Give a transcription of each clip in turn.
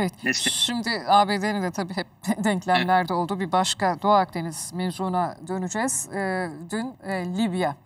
Evet. Şimdi ABD'nin de tabii hep denklemlerde evet. olduğu bir başka Doğu Akdeniz mevzuna döneceğiz. E, dün e, Libya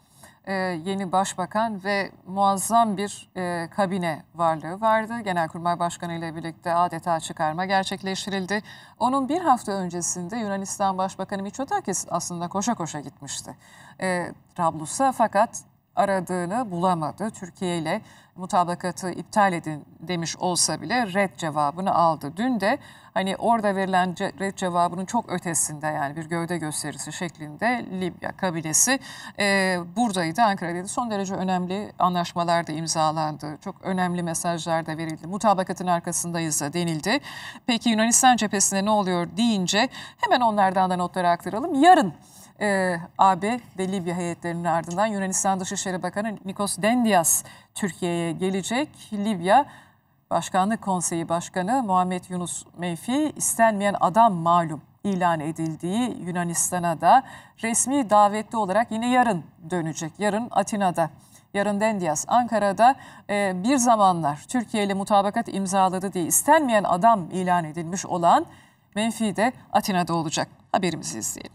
e, yeni başbakan ve muazzam bir e, kabine varlığı vardı. Genelkurmay Başkanı ile birlikte adeta çıkarma gerçekleştirildi. Onun bir hafta öncesinde Yunanistan Başbakanı Mitsotakis aslında koşa koşa gitmişti. E, Trablus'a fakat aradığını bulamadı. Türkiye ile mutabakatı iptal edin demiş olsa bile red cevabını aldı. Dün de hani orada verilen red cevabının çok ötesinde yani bir gövde gösterisi şeklinde Libya kabilesi e, buradaydı Ankara'daydı. Son derece önemli anlaşmalar da imzalandı. Çok önemli mesajlar da verildi. Mutabakatın arkasındayız da denildi. Peki Yunanistan cephesinde ne oluyor deyince hemen onlardan da notları aktaralım. Yarın e, ee, AB ve Libya heyetlerinin ardından Yunanistan Dışişleri Bakanı Nikos Dendias Türkiye'ye gelecek. Libya Başkanlık Konseyi Başkanı Muhammed Yunus Meyfi istenmeyen adam malum ilan edildiği Yunanistan'a da resmi davetli olarak yine yarın dönecek. Yarın Atina'da. Yarın Dendias Ankara'da e, bir zamanlar Türkiye ile mutabakat imzaladı diye istenmeyen adam ilan edilmiş olan Menfi de Atina'da olacak. Haberimizi izleyelim.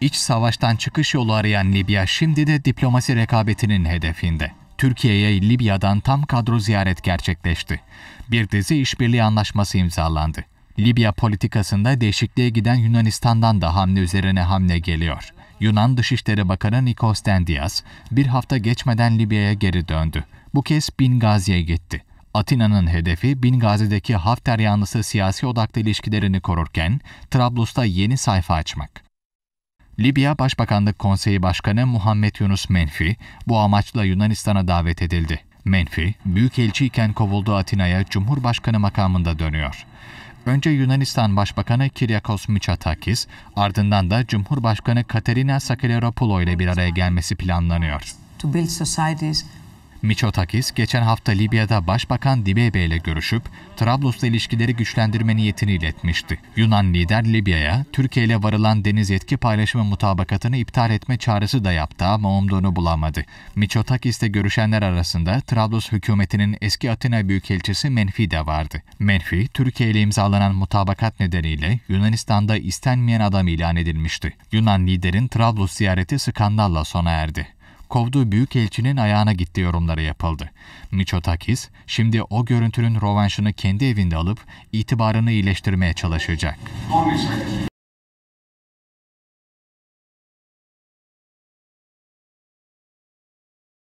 İç savaştan çıkış yolu arayan Libya şimdi de diplomasi rekabetinin hedefinde. Türkiye'ye Libya'dan tam kadro ziyaret gerçekleşti. Bir dizi işbirliği anlaşması imzalandı. Libya politikasında değişikliğe giden Yunanistan'dan da hamle üzerine hamle geliyor. Yunan Dışişleri Bakanı Nikos Dendias bir hafta geçmeden Libya'ya geri döndü. Bu kez Bingazi'ye gitti. Atina'nın hedefi Bingazi'deki Hafter yanlısı siyasi odaklı ilişkilerini korurken Trablus'ta yeni sayfa açmak. Libya Başbakanlık Konseyi Başkanı Muhammed Yunus Menfi bu amaçla Yunanistan'a davet edildi. Menfi, büyükelçi iken kovulduğu Atina'ya Cumhurbaşkanı makamında dönüyor. Önce Yunanistan Başbakanı Kyriakos Mitsotakis, ardından da Cumhurbaşkanı Katerina Sakellaropoulou ile bir araya gelmesi planlanıyor. To build societies Miçotakis geçen hafta Libya'da Başbakan Dibebe ile görüşüp Trablus'la ilişkileri güçlendirme niyetini iletmişti. Yunan lider Libya'ya Türkiye ile varılan deniz yetki paylaşımı mutabakatını iptal etme çağrısı da yaptı ama umduğunu bulamadı. Miçotakis'te görüşenler arasında Trablus hükümetinin eski Atina Büyükelçisi Menfi de vardı. Menfi, Türkiye ile imzalanan mutabakat nedeniyle Yunanistan'da istenmeyen adam ilan edilmişti. Yunan liderin Trablus ziyareti skandalla sona erdi kovduğu büyük büyükelçinin ayağına gitti yorumları yapıldı. Michotakis şimdi o görüntünün rovanşını kendi evinde alıp itibarını iyileştirmeye çalışacak. 10